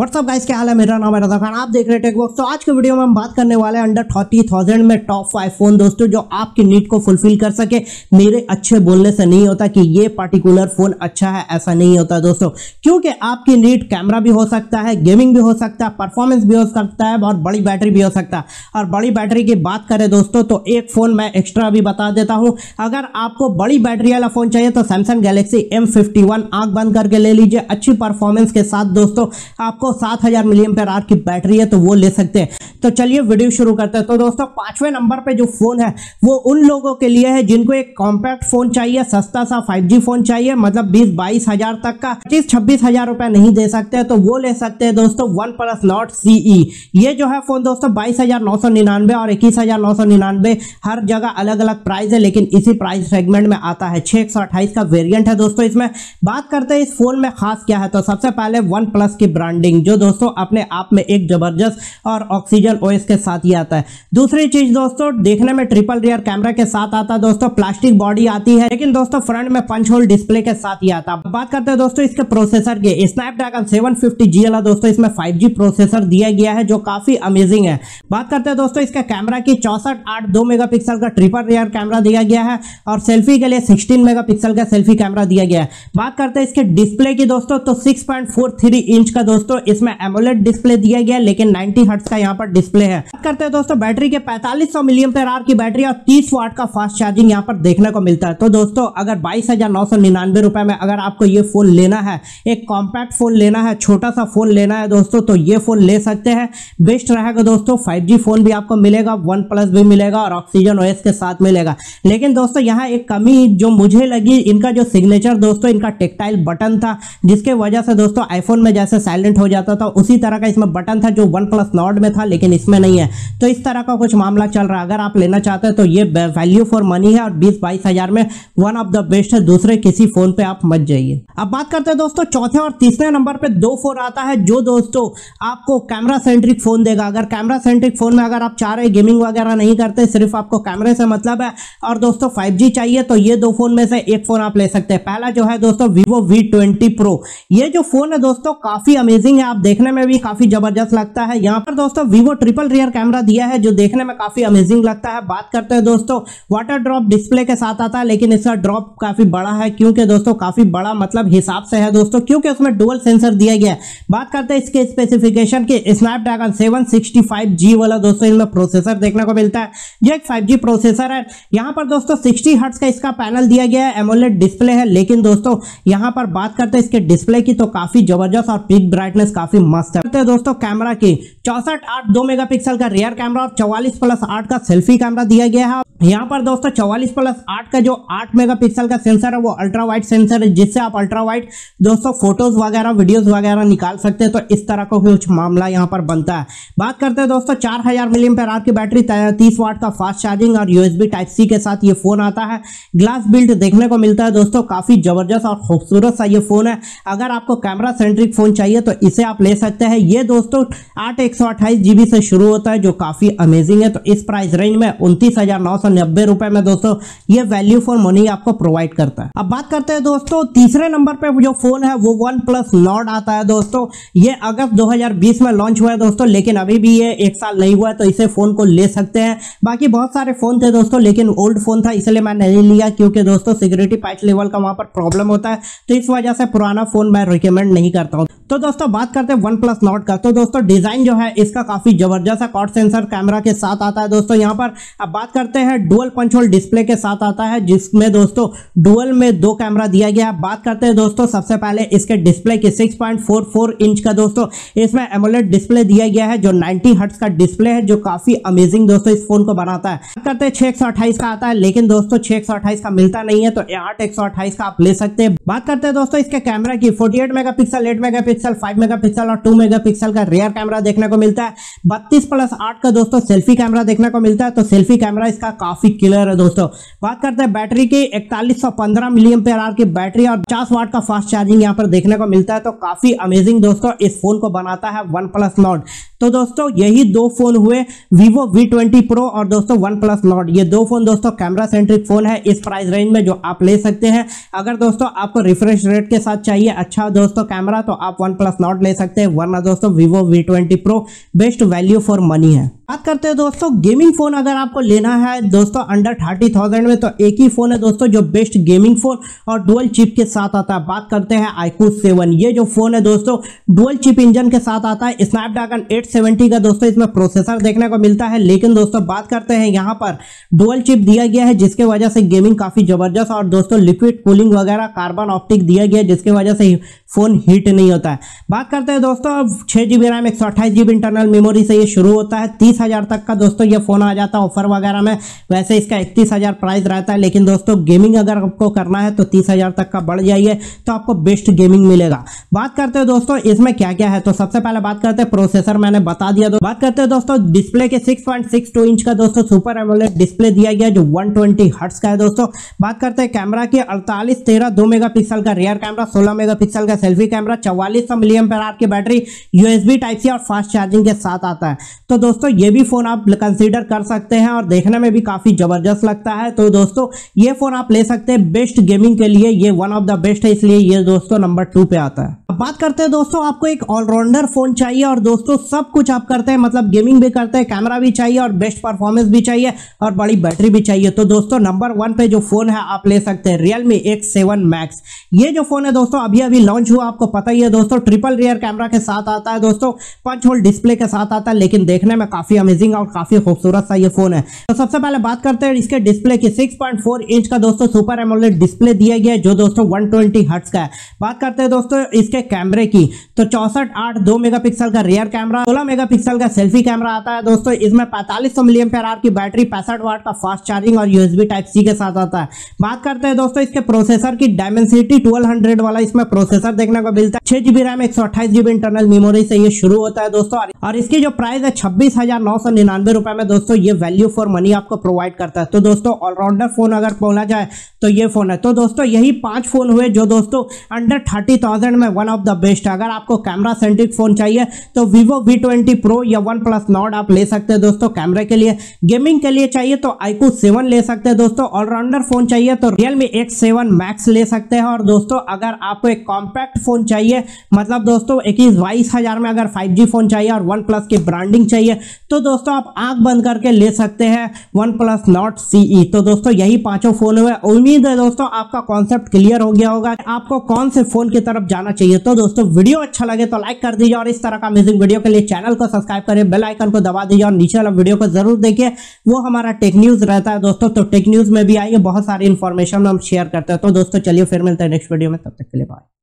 WhatsApp guys क्या हाल है मेरा नाम है राधा खान आप देख रहे हैं तो आज के वीडियो में हम बात करने वाले हैं अंडर थर्टी थाउजेंड में टॉप फाइव फोन दोस्तों जो आपकी नीड को फुलफिल कर सके मेरे अच्छे बोलने से नहीं होता कि ये पार्टिकुलर फोन अच्छा है ऐसा नहीं होता दोस्तों क्योंकि आपकी नीड कैमरा भी हो सकता है गेमिंग भी हो सकता है परफॉर्मेंस भी हो सकता है और बड़ी बैटरी भी हो सकता है और बड़ी बैटरी की बात करें दोस्तों तो एक फ़ोन मैं एक्स्ट्रा भी बता देता हूँ अगर आपको बड़ी बैटरी वाला फ़ोन चाहिए तो Samsung Galaxy M fifty one बंद करके ले लीजिए अच्छी परफॉर्मेंस के साथ दोस्तों आपको सात हजार मिलियम पर आर की बैटरी है तो वो ले सकते हैं तो चलिए वीडियो शुरू करते हैं तो दोस्तों पांचवें नंबर पे जो फ़ोन है वो उन लोगों के लिए है जिनको एक कॉम्पैक्ट फ़ोन चाहिए सस्ता सा 5G फ़ोन चाहिए मतलब बीस बाईस हजार तक का पच्चीस छब्बीस हजार रुपये नहीं दे सकते हैं तो वो ले सकते हैं दोस्तों वन प्लस नॉट सी ये जो है फ़ोन दोस्तों बाईस और इक्कीस हर जगह अलग अलग प्राइस है लेकिन इसी प्राइस सेगमेंट में आता है छह का वेरियंट है दोस्तों इसमें बात करते हैं इस फ़ोन में खास क्या है तो सबसे पहले वन प्लस की ब्रांडिंग कोटिंग जो दोस्तों अपने आप में एक जबरदस्त और ऑक्सीजन ओएस के साथ ही आता है दूसरी चीज दोस्तों देखने में ट्रिपल रियर कैमरा के साथ आता है दोस्तों प्लास्टिक बॉडी आती है लेकिन दोस्तों फ्रंट में पंच होल डिस्प्ले के साथ ही आता है बात करते हैं दोस्तों इसके प्रोसेसर के स्नैपड्रैगन सेवन फिफ्टी दोस्तों इसमें फाइव प्रोसेसर दिया गया है जो काफी अमेजिंग है बात करते हैं दोस्तों इसके कैमरा की चौसठ आठ दो मेगा का ट्रिपल रियर कैमरा दिया गया है और सेल्फी के लिए सिक्सटीन मेगा का सेल्फी कैमरा दिया गया है बात करते हैं इसके डिस्प्ले की दोस्तों तो 6.43 इंच का दोस्तों इसमें एमोलेट डिस्प्ले दिया गया लेकिन 90 हर्ट्स का यहाँ पर डिस्प्ले है करते हैं दोस्तों बैटरी के 4500 सौ मिलियम आर की बैटरी और 30 वाट का फास्ट चार्जिंग यहाँ पर देखने को मिलता है तो दोस्तों अगर बाईस रुपए में अगर आपको ये फोन लेना है एक कॉम्पैक्ट फोन लेना है छोटा सा फोन लेना है दोस्तों तो ये फोन ले सकते हैं बेस्ट रहेगा दोस्तों फाइव फोन भी आपको मिलेगा वन भी मिलेगा और ऑक्सीजन ओएस के साथ मिलेगा लेकिन दोस्तों यहाँ एक कमी जो मुझे लगी इनका जो सिग्नेचर दोस्तों इनका टेक्टाइल बटन था जिसके वजह से दोस्तों आईफोन में जैसे साइलेंट हो जाता था उसी तरह का इसमें बटन था जो वन प्लस नॉट में था लेकिन इसमें नहीं है तो इस तरह का कुछ मामला चल रहा है अगर आप लेना चाहते हैं तो ये वैल्यू फॉर मनी है और बीस बाईस हजार में वन ऑफ द बेस्ट है दूसरे किसी फोन पे आप मत जाइए अब बात करते हैं दोस्तों चौथे और तीसरे नंबर पर दो फोन आता है जो दोस्तों आपको कैमरा सेंट्रिक फोन देगा अगर कैमरा सेंट्रिक फोन में अगर आप चाह रहे गेमिंग वगैरह नहीं करते सिर्फ आपको कैमरे से मतलब है और दोस्तों फाइव चाहिए तो ये दो फोन में से एक फोन आप ले सकते हैं पहला जो है दोस्तों वीवो वी ट्वेंटी ये जो फोन है दोस्तों काफी अमेजिंग है आप देखने में भी काफी जबरदस्त लगता है यहाँ पर दोस्तों वीवो ट्रिपल रियर कैमरा दिया है जो देखने में काफी अमेजिंग लगता है बात करते हैं दोस्तों वाटर ड्रॉप डिस्प्ले के साथ आता है लेकिन इसका ड्रॉप काफी बड़ा है क्योंकि दोस्तों काफी बड़ा मतलब हिसाब से है दोस्तों क्योंकि उसमें डुअल सेंसर दिया गया है बात करते हैं इसके स्पेसिफिकेशन की स्नैपड्रैगन सेवन वाला दोस्तों इनमें प्रोसेसर देखने को मिलता है जो एक फाइव प्रोसेसर है यहाँ पर दोस्तों सिक्सटी हर्ट्स का इसका पैनल दिया गया है एमोलेट डिस्प्ले है लेकिन दोस्तों यहाँ पर बात करते हैं इसके डिस्प्ले की तो काफी जबरदस्त और पिक ब्राइटनेस डिवाइस काफी मस्त है तो दोस्तों कैमरा की चौसठ आठ दो मेगा का रियर कैमरा और चौवालीस प्लस आठ का सेल्फी कैमरा दिया गया है यहाँ पर दोस्तों चौवालीस प्लस आठ का जो आठ मेगापिक्सल का सेंसर है वो अल्ट्रा वाइट सेंसर है जिससे आप अल्ट्रा वाइट दोस्तों फोटोज वगैरह वीडियोस वगैरह निकाल सकते हैं तो इस तरह का कुछ मामला यहाँ पर बनता है बात करते हैं दोस्तों चार हजार मिलियम पर की बैटरी तीस वाट का फास्ट चार्जिंग और यूएसबी टाइप सी के साथ ये फोन आता है ग्लास बिल्ड देखने को मिलता है दोस्तों काफी जबरदस्त और खूबसूरत सा ये फोन है अगर आपको कैमरा सेंट्रिक फोन चाहिए तो इसे से आप ले सकते हैं ये दोस्तों आठ एक से शुरू होता है जो काफ़ी अमेजिंग है तो इस प्राइस रेंज में उनतीस रुपए में दोस्तों ये वैल्यू फॉर मनी आपको प्रोवाइड करता है अब बात करते हैं दोस्तों तीसरे नंबर पर जो फोन है वो वन प्लस नॉट आता है दोस्तों ये अगस्त 2020 में लॉन्च हुआ है दोस्तों लेकिन अभी भी ये एक साल नहीं हुआ है तो इसे फोन को ले सकते हैं बाकी बहुत सारे फोन थे दोस्तों लेकिन ओल्ड फोन था इसलिए मैं नहीं लिया क्योंकि दोस्तों सिक्योरिटी पैच लेवल का वहां पर प्रॉब्लम होता है तो इस वजह से पुराना फोन मैं रिकमेंड नहीं करता हूँ तो दोस्तों बात बात करते हैं वन प्लस नॉट का तो दोस्तों डिज़ाइन जो है इसका काफ़ी ज़बरदस्त है कॉट सेंसर कैमरा के साथ आता है दोस्तों यहाँ पर अब बात करते हैं डुअल पंचोल डिस्प्ले के साथ आता है जिसमें दोस्तों डुअल में दो कैमरा दिया गया है बात करते हैं दोस्तों सबसे पहले इसके डिस्प्ले की 6.44 इंच का दोस्तों इसमें एमोलेट डिस्प्ले दिया गया है जो नाइनटी हर्ट्स का डिस्प्ले है जो काफ़ी अमेजिंग दोस्तों इस फोन को बनाता है बात करते हैं छः का आता है लेकिन दोस्तों छः का मिलता नहीं है तो आठ का आप ले सकते हैं बात करते हैं दोस्तों इसके कैमरा की forty eight mega pixel eight mega pixel five mega megapixel और टू मेगापिक्सल का रियर कैमरा देखने को मिलता है बत्तीस प्लस आठ का दोस्तों सेल्फी कैमरा देखने को मिलता है तो सेल्फी कैमरा इसका काफी क्लियर है दोस्तों बात करते हैं बैटरी की इकतालीस सौ पंद्रह मिलियम की बैटरी और पचास वाट का फास्ट चार्जिंग यहाँ पर देखने को मिलता है तो काफी अमेजिंग दोस्तों इस फोन को बनाता है वन प्लस नॉट तो दोस्तों यही दो फोन हुए Vivo V20 Pro और दोस्तों वन प्लस नॉट ये दो फोन दोस्तों कैमरा सेंट्रिक फोन है इस प्राइस रेंज में जो आप ले सकते हैं अगर दोस्तों आपको रिफ्रेश रेट के साथ चाहिए अच्छा दोस्तों कैमरा तो आप वन प्लस नॉट ले ले सकते हैं वरना दोस्तों Vivo V twenty pro best value for money है बात करते हैं दोस्तों गेमिंग फोन अगर आपको लेना है दोस्तों अंडर थर्टी थाउजेंड में तो एक ही फोन है दोस्तों जो बेस्ट गेमिंग फोन और डुअल चिप के साथ आता है बात करते हैं आईकू सेवन ये जो फोन है दोस्तों डुअल चिप इंजन के साथ आता है स्नैपड्रैगन 870 का दोस्तों इसमें प्रोसेसर देखने को मिलता है लेकिन दोस्तों बात करते हैं यहाँ पर डुअल चिप दिया गया है जिसके वजह से गेमिंग काफी जबरदस्त और दोस्तों लिक्विड कूलिंग वगैरह कार्बन ऑप्टिक दिया गया है जिसकी वजह से फोन हीट नहीं होता है बात करते हैं दोस्तों छह जीबी रैम एक इंटरनल मेमोरी से ये शुरू होता है तीस हज़ार तक का दोस्तों ये फ़ोन आ जाता है ऑफर वगैरह में वैसे इसका इकतीस हज़ार प्राइस रहता है लेकिन दोस्तों गेमिंग अगर आपको करना है तो तीस हज़ार तक का बढ़ जाइए तो आपको बेस्ट गेमिंग मिलेगा बात करते हैं दोस्तों इसमें क्या क्या है तो सबसे पहले बात करते हैं प्रोसेसर मैंने बता दिया बात करते हैं दोस्तों डिस्प्ले के सिक्स इंच का दोस्तों सुपर एमोलेट डिस्प्ले दिया गया जो वन ट्वेंटी का है दोस्तों बात करते हैं कैमरा की अड़तालीस तेरह दो मेगापिक्सल का रियर कैमरा सोलह मेगापिक्सल का सेल्फी कैमरा चौवालीस सौ मिलियम पर की बैटरी यूएसबी टाइप सी और फास्ट चार्जिंग के साथ आता है तो दोस्तों ये भी फ़ोन आप कंसीडर कर सकते हैं और देखने में भी काफ़ी ज़बरदस्त लगता है तो दोस्तों ये फ़ोन आप ले सकते हैं बेस्ट गेमिंग के लिए ये वन ऑफ द बेस्ट है इसलिए ये दोस्तों नंबर टू पे आता है अब बात करते हैं दोस्तों आपको एक ऑलराउंडर फ़ोन चाहिए और दोस्तों सब कुछ आप करते हैं मतलब गेमिंग भी करते हैं कैमरा भी चाहिए और बेस्ट परफॉर्मेंस भी चाहिए और बड़ी बैटरी भी चाहिए तो दोस्तों नंबर वन पे जो फ़ोन है आप ले सकते हैं रियलमी एक्स सेवन मैक्स ये जो फ़ोन है दोस्तों अभी अभी लॉन्च हुआ आपको पता ही है दोस्तों ट्रिपल रियर कैमरा के साथ आता है दोस्तों पंच होल्ड डिस्प्ले के साथ आता है लेकिन देखने में काफ़ी अमेजिंग और काफी खूबसूरत सा ये फोन है तो सबसे पहले बात करते हैं इसके डिस्प्ले की 6.4 इंच का दोस्तों सुपर एमोलेट डिस्प्ले दिया गया है जो दोस्तों वन ट्वेंटी का है बात करते हैं दोस्तों इसके कैमरे की तो चौसठ आठ दो मेगा का रियर कैमरा सोलह मेगा का सेल्फी कैमरा आता है दोस्तों इसमें पैंतालीस सौ मिलियम की बैटरी पैंसठ वाट का फास्ट चार्जिंग और यूएसबी टाइप सी के साथ आता है बात करते हैं दोस्तों इसके प्रोसेसर की डायमेंसिटी 1200 वाला इसमें प्रोसेसर देखने को मिलता है छह जीबी रैम एक सौ अट्ठाईस जीबी इंटरनल मेमोरी से ये शुरू होता है दोस्तों और इसकी जो प्राइस है छब्बीस हजार नौ सौ निन्यानवे रुपए में दोस्तों ये वैल्यू फॉर मनी आपको प्रोवाइड करता है तो दोस्तों ऑलराउंडर फोन अगर बोला जाए तो ये फोन है तो दोस्तों यही पांच फोन हुए जो दोस्तों अंडर थर्टी थाउजेंड में वन ऑफ द बेस्ट है अगर आपको कैमरा सेंट्रिक फोन चाहिए तो वीवो वी ट्वेंटी प्रो या वन प्लस नॉट आप ले सकते हैं दोस्तों कैमरे के लिए गेमिंग के लिए चाहिए तो आईकू सेवन ले सकते हैं दोस्तों ऑलराउंडर फोन चाहिए तो रियलमी एक्स सेवन मैक्स ले सकते हैं और दोस्तों अगर आपको एक कॉम्पैक्ट फोन चाहिए मतलब दोस्तों इक्कीस बाईस हजार में अगर फाइव जी फोन चाहिए और वन प्लस की ब्रांडिंग चाहिए तो दोस्तों आप आंख बंद करके ले सकते हैं वन प्लस नॉट सी तो दोस्तों यही पांचों फोन हुए उम्मीद है दोस्तों आपका कॉन्सेप्ट क्लियर हो गया होगा आपको कौन से फोन की तरफ जाना चाहिए तो दोस्तों वीडियो अच्छा लगे तो लाइक कर दीजिए और इस तरह का म्यूजिक वीडियो के लिए चैनल को सब्सक्राइब करें बेल आइकन को दबा दीजिए और नीचे वाला वीडियो को जरूर देखिए वो हमारा टेक न्यूज रहता है दोस्तों तो टेक न्यूज में भी आइए बहुत सारी इन्फॉर्मेशन हम शेयर करते हैं तो दोस्तों चलिए फिर मिलते हैं नेक्स्ट वीडियो में तब तक के लिए बाय